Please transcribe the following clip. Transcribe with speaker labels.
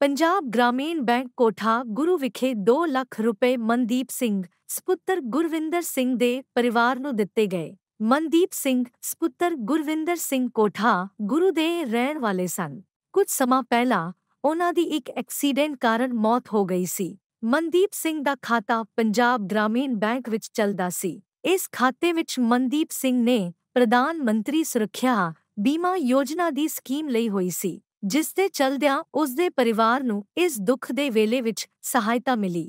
Speaker 1: पंजाब ग्रामीण बैंक कोठा गुरु विखे दो लख रुपये मनदीप सिंह सपुत्र गुरविंदर सिंह परिवार नु दिते गए मनदीप सिंह सपुत्र गुरविंदर कोठा गुरु के रहन वाले सन कुछ समा पहला ओना दी एक एक्सीडेंट कारण मौत हो गई सी मनदीप सिंह दा खाता पंजाब ग्रामीण बैंक विच चलदा सी इस खाते विच मनदीप सिंह ने प्रधानमंत्री सुरक्षा बीमा योजना की स्कीम ले हुई सी ਜਿਸ ਦੇ ਚਲਦਿਆਂ ਉਸ ਦੇ ਪਰਿਵਾਰ ਨੂੰ ਇਸ ਦੁੱਖ ਦੇ ਵੇਲੇ ਵਿੱਚ ਸਹਾਇਤਾ ਮਿਲੀ